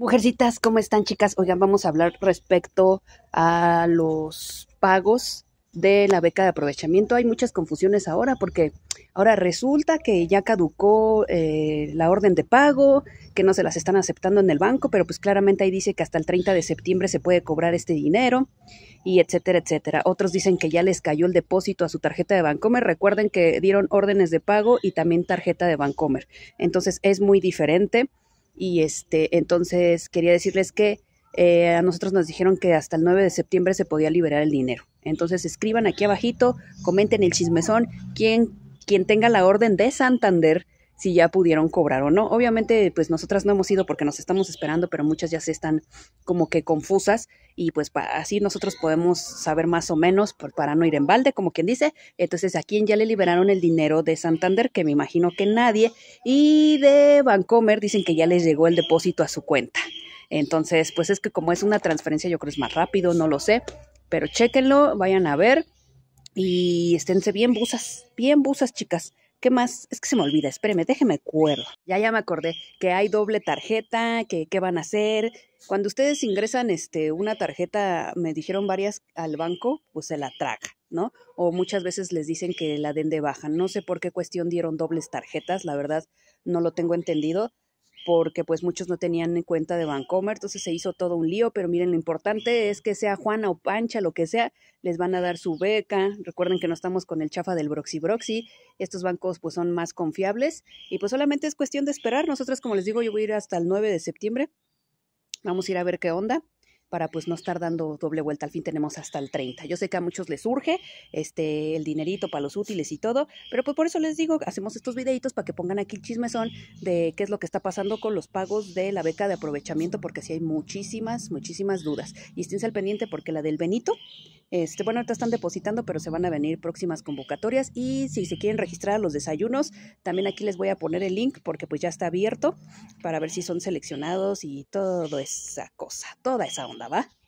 Mujercitas, ¿cómo están chicas? Oigan, vamos a hablar respecto a los pagos de la beca de aprovechamiento. Hay muchas confusiones ahora porque ahora resulta que ya caducó eh, la orden de pago, que no se las están aceptando en el banco, pero pues claramente ahí dice que hasta el 30 de septiembre se puede cobrar este dinero y etcétera, etcétera. Otros dicen que ya les cayó el depósito a su tarjeta de Bancomer. Recuerden que dieron órdenes de pago y también tarjeta de Bancomer. Entonces es muy diferente y este, entonces quería decirles que eh, a nosotros nos dijeron que hasta el 9 de septiembre se podía liberar el dinero. Entonces escriban aquí abajito, comenten el chismesón, quién quien tenga la orden de Santander si ya pudieron cobrar o no. Obviamente, pues nosotras no hemos ido porque nos estamos esperando, pero muchas ya se están como que confusas y pues así nosotros podemos saber más o menos para no ir en balde, como quien dice. Entonces, ¿a quién ya le liberaron el dinero de Santander? Que me imagino que nadie. Y de Bancomer dicen que ya les llegó el depósito a su cuenta. Entonces, pues es que como es una transferencia, yo creo es más rápido, no lo sé. Pero chéquenlo, vayan a ver y esténse bien busas, bien busas, chicas. ¿Qué más? Es que se me olvida, espéreme, déjeme acuerdo. Ya, ya me acordé que hay doble tarjeta, que qué van a hacer. Cuando ustedes ingresan este, una tarjeta, me dijeron varias al banco, pues se la traga, ¿no? O muchas veces les dicen que la den de baja. No sé por qué cuestión dieron dobles tarjetas, la verdad no lo tengo entendido porque pues muchos no tenían en cuenta de Bancomer, entonces se hizo todo un lío, pero miren, lo importante es que sea Juana o Pancha, lo que sea, les van a dar su beca, recuerden que no estamos con el chafa del Broxy Broxy, estos bancos pues son más confiables y pues solamente es cuestión de esperar, nosotros como les digo, yo voy a ir hasta el 9 de septiembre, vamos a ir a ver qué onda, para pues no estar dando doble vuelta. Al fin tenemos hasta el 30. Yo sé que a muchos les urge este, el dinerito para los útiles y todo, pero pues por eso les digo, hacemos estos videitos para que pongan aquí el chismezón de qué es lo que está pasando con los pagos de la beca de aprovechamiento, porque si hay muchísimas, muchísimas dudas. Y esténse al pendiente porque la del Benito este, bueno, ahorita están depositando, pero se van a venir próximas convocatorias. Y si se quieren registrar a los desayunos, también aquí les voy a poner el link porque pues ya está abierto para ver si son seleccionados y toda esa cosa, toda esa onda, ¿va?